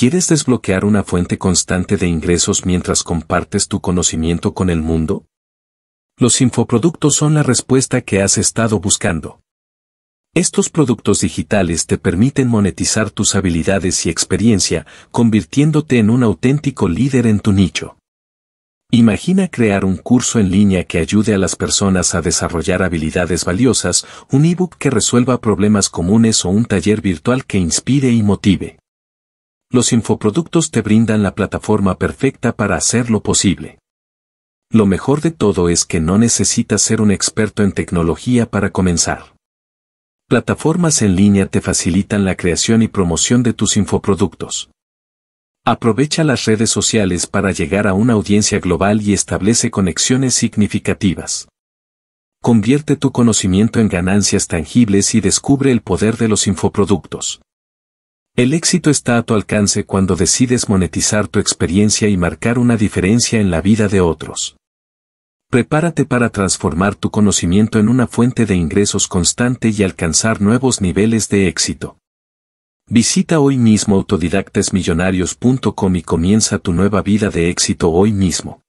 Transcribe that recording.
¿Quieres desbloquear una fuente constante de ingresos mientras compartes tu conocimiento con el mundo? Los infoproductos son la respuesta que has estado buscando. Estos productos digitales te permiten monetizar tus habilidades y experiencia, convirtiéndote en un auténtico líder en tu nicho. Imagina crear un curso en línea que ayude a las personas a desarrollar habilidades valiosas, un ebook que resuelva problemas comunes o un taller virtual que inspire y motive los infoproductos te brindan la plataforma perfecta para hacerlo posible. Lo mejor de todo es que no necesitas ser un experto en tecnología para comenzar. Plataformas en línea te facilitan la creación y promoción de tus infoproductos. Aprovecha las redes sociales para llegar a una audiencia global y establece conexiones significativas. Convierte tu conocimiento en ganancias tangibles y descubre el poder de los infoproductos. El éxito está a tu alcance cuando decides monetizar tu experiencia y marcar una diferencia en la vida de otros. Prepárate para transformar tu conocimiento en una fuente de ingresos constante y alcanzar nuevos niveles de éxito. Visita hoy mismo autodidactesmillonarios.com y comienza tu nueva vida de éxito hoy mismo.